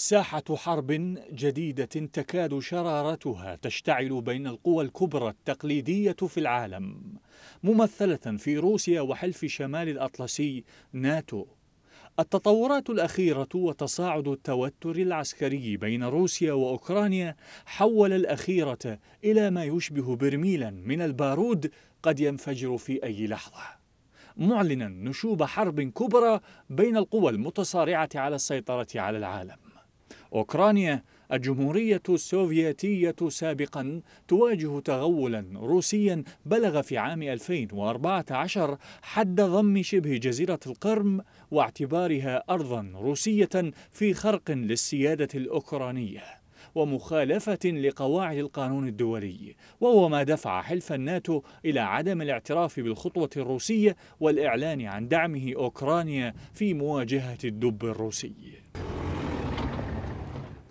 ساحة حرب جديدة تكاد شرارتها تشتعل بين القوى الكبرى التقليدية في العالم، ممثلة في روسيا وحلف شمال الأطلسي ناتو. التطورات الأخيرة وتصاعد التوتر العسكري بين روسيا وأوكرانيا حول الأخيرة إلى ما يشبه برميلا من البارود قد ينفجر في أي لحظة. معلنا نشوب حرب كبرى بين القوى المتصارعه على السيطره على العالم أوكرانيا الجمهورية السوفيتية سابقا تواجه تغولا روسيا بلغ في عام 2014 حد ضم شبه جزيرة القرم واعتبارها أرضا روسية في خرق للسيادة الأوكرانية ومخالفة لقواعد القانون الدولي، وهو ما دفع حلف الناتو إلى عدم الاعتراف بالخطوة الروسية والإعلان عن دعمه أوكرانيا في مواجهة الدب الروسي.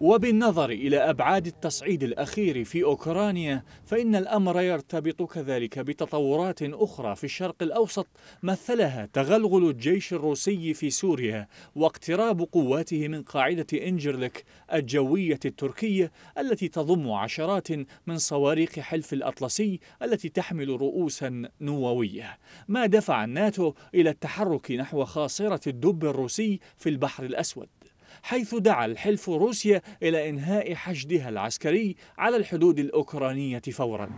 وبالنظر إلى أبعاد التصعيد الأخير في أوكرانيا فإن الأمر يرتبط كذلك بتطورات أخرى في الشرق الأوسط مثلها تغلغل الجيش الروسي في سوريا واقتراب قواته من قاعدة إنجرلك الجوية التركية التي تضم عشرات من صواريخ حلف الأطلسي التي تحمل رؤوسا نووية ما دفع الناتو إلى التحرك نحو خاصرة الدب الروسي في البحر الأسود حيث دعا الحلف روسيا إلى إنهاء حشدها العسكري على الحدود الأوكرانية فوراً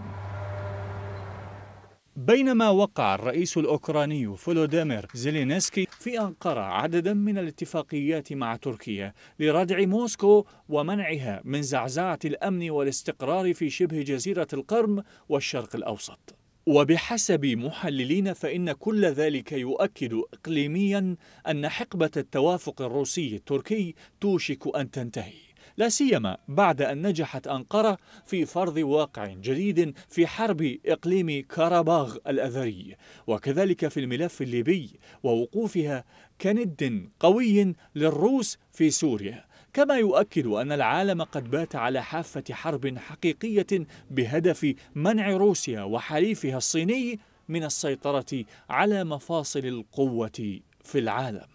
بينما وقع الرئيس الأوكراني فولوديمير زيلينسكي في أنقرة عددا من الاتفاقيات مع تركيا لردع موسكو ومنعها من زعزعة الأمن والاستقرار في شبه جزيرة القرم والشرق الأوسط وبحسب محللين فإن كل ذلك يؤكد إقليميا أن حقبة التوافق الروسي التركي توشك أن تنتهي لا سيما بعد أن نجحت أنقرة في فرض واقع جديد في حرب إقليم كاراباغ الأذري وكذلك في الملف الليبي ووقوفها كند قوي للروس في سوريا كما يؤكد أن العالم قد بات على حافة حرب حقيقية بهدف منع روسيا وحليفها الصيني من السيطرة على مفاصل القوة في العالم.